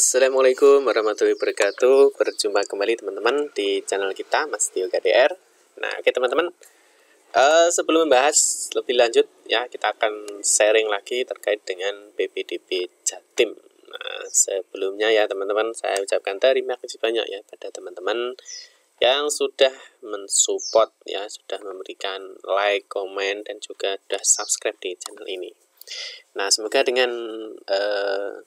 Assalamualaikum warahmatullahi wabarakatuh. Berjumpa kembali teman-teman di channel kita Mas Tio KDR. Nah, oke okay, teman-teman. Uh, sebelum membahas lebih lanjut ya, kita akan sharing lagi terkait dengan BPDB Jatim. Nah, sebelumnya ya teman-teman, saya ucapkan terima kasih banyak ya pada teman-teman yang sudah mensupport ya, sudah memberikan like, komen dan juga sudah subscribe di channel ini. Nah, semoga dengan uh,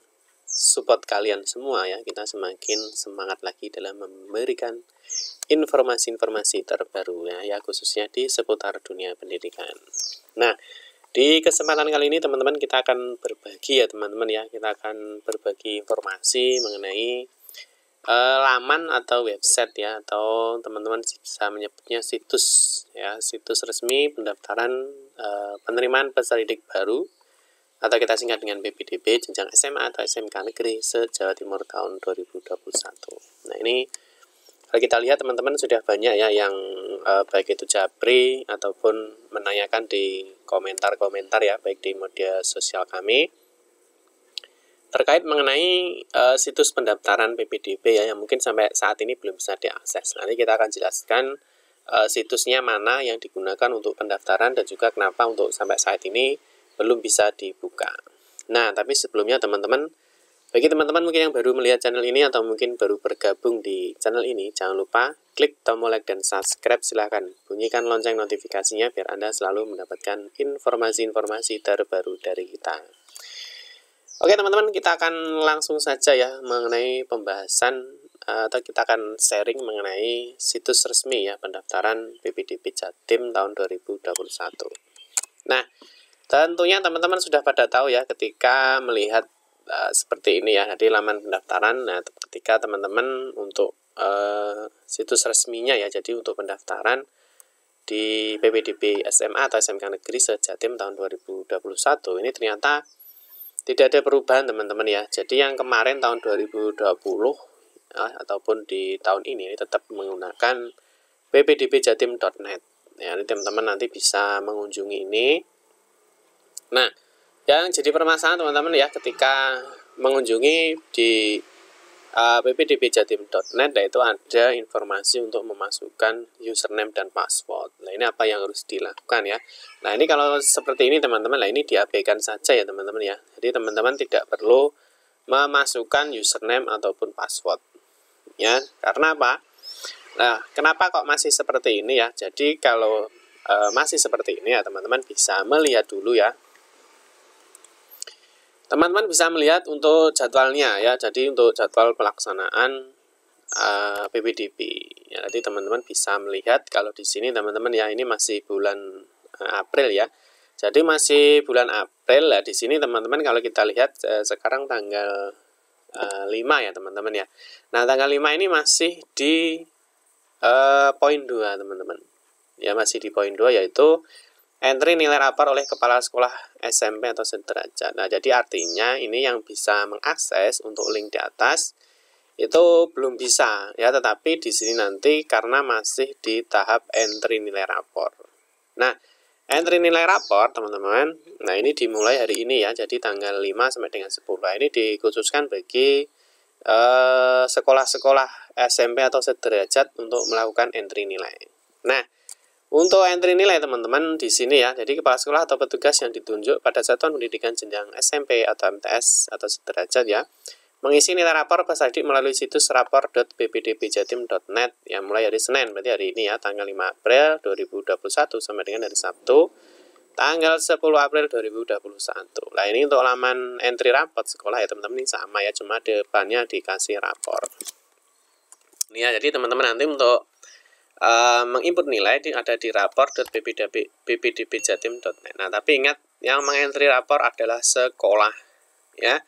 support kalian semua ya kita semakin semangat lagi dalam memberikan informasi-informasi terbaru ya, ya khususnya di seputar dunia pendidikan. Nah, di kesempatan kali ini teman-teman kita akan berbagi ya teman-teman ya kita akan berbagi informasi mengenai uh, laman atau website ya atau teman-teman bisa menyebutnya situs ya situs resmi pendaftaran uh, penerimaan peserta didik baru atau kita singkat dengan PPDB jenjang SMA atau SMK negeri se-Jawa Timur tahun 2021. Nah, ini kalau kita lihat teman-teman sudah banyak ya yang eh, baik itu Japri ataupun menanyakan di komentar-komentar ya baik di media sosial kami terkait mengenai eh, situs pendaftaran PPDB ya yang mungkin sampai saat ini belum bisa diakses. Nanti kita akan jelaskan eh, situsnya mana yang digunakan untuk pendaftaran dan juga kenapa untuk sampai saat ini belum bisa dibuka. Nah, tapi sebelumnya teman-teman, bagi teman-teman mungkin yang baru melihat channel ini atau mungkin baru bergabung di channel ini, jangan lupa klik tombol like dan subscribe silahkan. Bunyikan lonceng notifikasinya biar Anda selalu mendapatkan informasi-informasi terbaru dari kita. Oke teman-teman, kita akan langsung saja ya mengenai pembahasan eh, atau kita akan sharing mengenai situs resmi ya pendaftaran bpdp Jatim tahun 2021. Nah, Tentunya teman-teman sudah pada tahu ya ketika melihat uh, seperti ini ya di laman pendaftaran. Nah, ketika teman-teman untuk uh, situs resminya ya, jadi untuk pendaftaran di PPDB SMA atau SMK Negeri Sejatim tahun 2021 ini ternyata tidak ada perubahan teman-teman ya. Jadi yang kemarin tahun 2020 ya, eh, ataupun di tahun ini ini tetap menggunakan ppdbjatim.net. Ya, teman-teman nanti bisa mengunjungi ini Nah, yang jadi permasalahan teman-teman ya ketika mengunjungi di uh, eh, ppdbjatim.net yaitu nah, ada informasi untuk memasukkan username dan password. Nah, ini apa yang harus dilakukan ya. Nah, ini kalau seperti ini teman-teman, lah ini diabaikan saja ya teman-teman ya. Jadi teman-teman tidak perlu memasukkan username ataupun password. Ya, karena apa? Nah, kenapa kok masih seperti ini ya? Jadi kalau e, masih seperti ini ya teman-teman bisa melihat dulu ya Teman-teman bisa melihat untuk jadwalnya ya. Jadi untuk jadwal pelaksanaan uh, eh, PPDB. Ya, jadi teman-teman bisa melihat kalau di sini teman-teman ya ini masih bulan uh, April ya. Jadi masih bulan April lah di sini teman-teman kalau kita lihat uh, sekarang tanggal uh, 5 ya teman-teman ya. Nah, tanggal 5 ini masih di uh, poin 2 teman-teman. Ya masih di poin 2 yaitu Entry nilai rapor oleh kepala sekolah SMP atau sederajat. Nah, jadi artinya ini yang bisa mengakses untuk link di atas itu belum bisa ya, tetapi di sini nanti karena masih di tahap entry nilai rapor. Nah, entry nilai rapor teman-teman. Nah, ini dimulai hari ini ya, jadi tanggal 5 sampai dengan 10. Nah, ini dikhususkan bagi eh, sekolah-sekolah SMP atau sederajat untuk melakukan entry nilai. Nah, untuk entry nilai teman-teman di sini ya, jadi kepala sekolah atau petugas yang ditunjuk pada satuan pendidikan jenjang SMP atau MTS atau sederajat ya, mengisi nilai rapor peserta didik melalui situs rapor.bpdbjatim.net yang mulai hari Senin, berarti hari ini ya, tanggal 5 April 2021 sampai dengan hari Sabtu, tanggal 10 April 2021. Nah ini untuk laman entry rapor sekolah ya teman-teman, ini sama ya, cuma depannya dikasih rapor. Ini ya, jadi teman-teman nanti untuk uh, menginput nilai di, ada di rapor rapor.bpdbjatim.net. Nah, tapi ingat yang mengentri rapor adalah sekolah ya.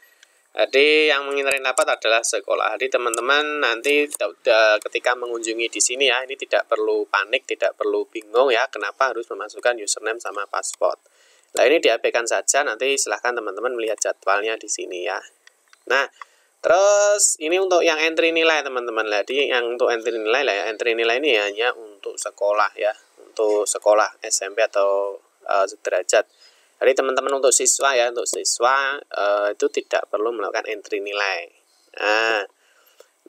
Jadi yang mengintri rapat adalah sekolah. Jadi teman-teman nanti ketika mengunjungi di sini ya, ini tidak perlu panik, tidak perlu bingung ya, kenapa harus memasukkan username sama password? Nah ini diabaikan saja, nanti silahkan teman-teman melihat jadwalnya di sini ya. Nah, Terus ini untuk yang entry nilai teman-teman. Jadi yang untuk entry nilai lah ya, entry nilai ini hanya untuk sekolah ya, untuk sekolah SMP atau uh, eh, derajat. Jadi teman-teman untuk siswa ya, untuk siswa uh, itu tidak perlu melakukan entry nilai. Nah,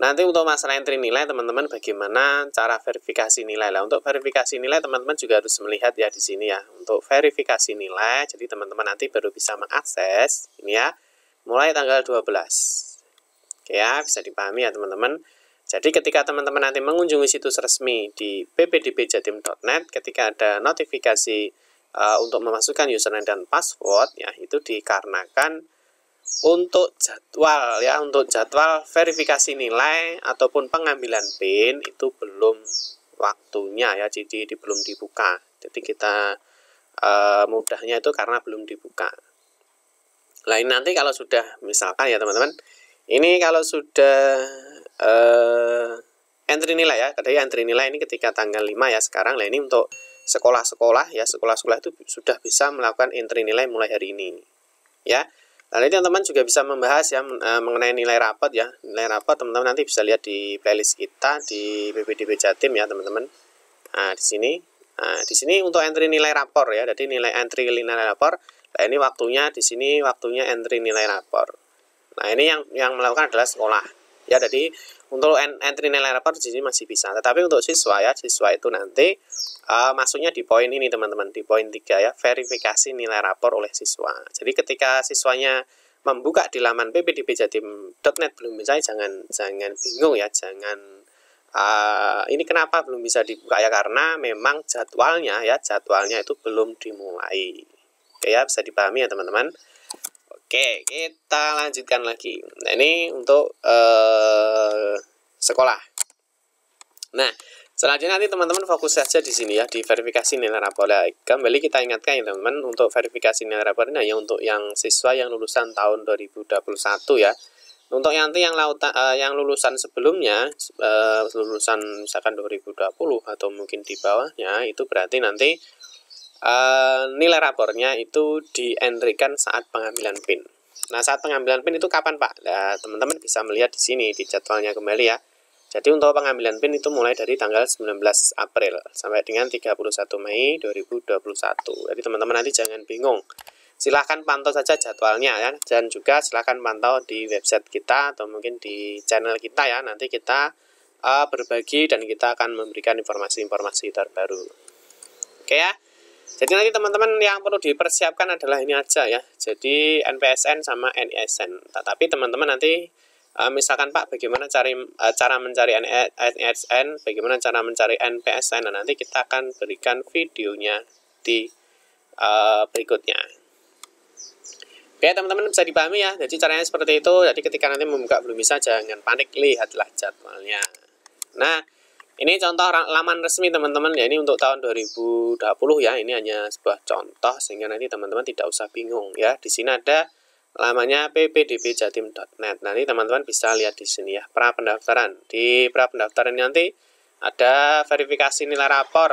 nanti untuk masalah entry nilai teman-teman bagaimana cara verifikasi nilai lah. Untuk verifikasi nilai teman-teman juga harus melihat ya di sini ya. Untuk verifikasi nilai, jadi teman-teman nanti baru bisa mengakses ini ya mulai tanggal 12 ya bisa dipahami ya teman-teman jadi ketika teman-teman nanti mengunjungi situs resmi di ppdbjatim.net ketika ada notifikasi uh, untuk memasukkan username dan password ya itu dikarenakan untuk jadwal ya untuk jadwal verifikasi nilai ataupun pengambilan PIN itu belum waktunya ya jadi di, belum dibuka jadi kita e, mudahnya itu karena belum dibuka lain nanti kalau sudah misalkan ya teman-teman ini kalau sudah uh, entry nilai ya, katanya entry nilai ini ketika tanggal 5 ya sekarang. lah ini untuk sekolah-sekolah ya, sekolah-sekolah itu sudah bisa melakukan entry nilai mulai hari ini. Ya. Lalu nah, teman-teman juga bisa membahas ya eh, mengenai nilai rapat ya. Nilai rapat teman-teman nanti bisa lihat di playlist kita di PPDB Jatim ya, teman-teman. Nah, di sini Nah, di sini untuk entry nilai rapor ya. Jadi nilai entry nilai rapor. Nah, ini waktunya di sini waktunya entry nilai rapor. Nah ini yang yang melakukan adalah sekolah. Ya jadi untuk entry nilai rapor di sini masih bisa. Tetapi untuk siswa ya siswa itu nanti uh, masuknya di poin ini teman-teman di poin 3 ya verifikasi nilai rapor oleh siswa. Jadi ketika siswanya membuka di laman ppdbjatim.net belum bisa jangan jangan bingung ya jangan uh, ini kenapa belum bisa dibuka ya karena memang jadwalnya ya jadwalnya itu belum dimulai. Oke ya bisa dipahami ya teman-teman. Oke, kita lanjutkan lagi. Nah, ini untuk uh, sekolah. Nah, selanjutnya nanti teman-teman fokus saja di sini ya, di verifikasi nilai rapor. Nah, kembali kita ingatkan ya teman-teman, untuk verifikasi nilai rapor ini hanya untuk yang siswa yang lulusan tahun 2021 ya. Untuk yang nanti yang lauta, uh, eh, yang lulusan sebelumnya, uh, lulusan misalkan 2020 atau mungkin di bawahnya, itu berarti nanti Eh, nilai rapornya itu dientrikan saat pengambilan PIN. Nah, saat pengambilan PIN itu kapan, Pak? Nah, teman-teman bisa melihat di sini di jadwalnya kembali ya. Jadi untuk pengambilan PIN itu mulai dari tanggal 19 April sampai dengan 31 Mei 2021. Jadi teman-teman nanti jangan bingung. Silahkan pantau saja jadwalnya ya. Dan juga silahkan pantau di website kita atau mungkin di channel kita ya. Nanti kita eh, berbagi dan kita akan memberikan informasi-informasi terbaru. Oke ya. Jadi nanti teman-teman yang perlu dipersiapkan adalah ini aja ya. Jadi NPSN sama NISN. Tetapi teman-teman nanti eh, misalkan Pak bagaimana cari eh, cara mencari NISN, bagaimana cara mencari NPSN. Nah, nanti kita akan berikan videonya di eh, berikutnya. Oke, teman-teman bisa dipahami ya. Jadi caranya seperti itu. Jadi ketika nanti membuka belum bisa jangan panik, lihatlah jadwalnya. Nah, ini contoh laman resmi teman-teman ya ini untuk tahun 2020 ya ini hanya sebuah contoh sehingga nanti teman-teman tidak usah bingung ya. Di sini ada lamanya ppdbjatim.net. Nanti teman-teman bisa lihat di sini ya pra pendaftaran. Di pra pendaftaran nanti ada verifikasi nilai rapor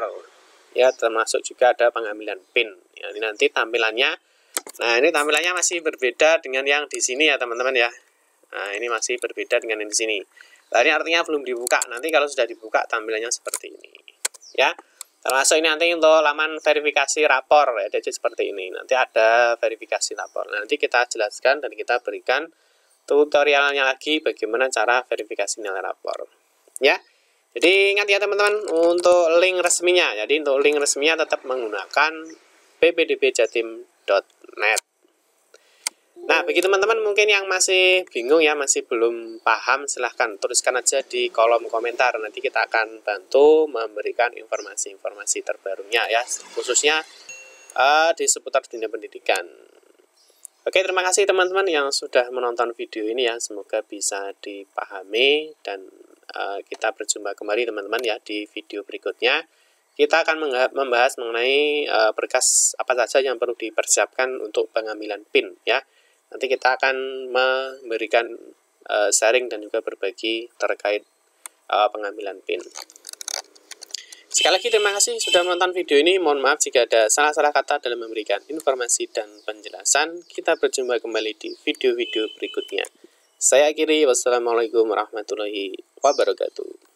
ya termasuk juga ada pengambilan PIN. Ya, ini nanti tampilannya. Nah, ini tampilannya masih berbeda dengan yang di sini ya teman-teman ya. Nah, ini masih berbeda dengan yang di sini. Nah, ini artinya belum dibuka. Nanti kalau sudah dibuka tampilannya seperti ini. Ya. Termasuk ini nanti untuk laman verifikasi rapor ya, jadi seperti ini. Nanti ada verifikasi rapor. Nah, nanti kita jelaskan dan kita berikan tutorialnya lagi bagaimana cara verifikasi nilai rapor. Ya. Jadi ingat ya teman-teman untuk link resminya. Jadi untuk link resminya tetap menggunakan ppdbjatim.net. Nah, bagi teman-teman mungkin yang masih bingung ya, masih belum paham, silahkan tuliskan aja di kolom komentar. Nanti kita akan bantu memberikan informasi-informasi terbarunya ya, khususnya uh, di seputar dunia pendidikan. Oke, terima kasih teman-teman yang sudah menonton video ini ya. Semoga bisa dipahami dan uh, kita berjumpa kembali teman-teman ya di video berikutnya. Kita akan membahas mengenai uh, berkas apa saja yang perlu dipersiapkan untuk pengambilan PIN ya. Nanti kita akan memberikan uh, sharing dan juga berbagi terkait uh, pengambilan PIN. Sekali lagi terima kasih sudah menonton video ini. Mohon maaf jika ada salah-salah kata dalam memberikan informasi dan penjelasan. Kita berjumpa kembali di video-video berikutnya. Saya akhiri, wassalamualaikum warahmatullahi wabarakatuh.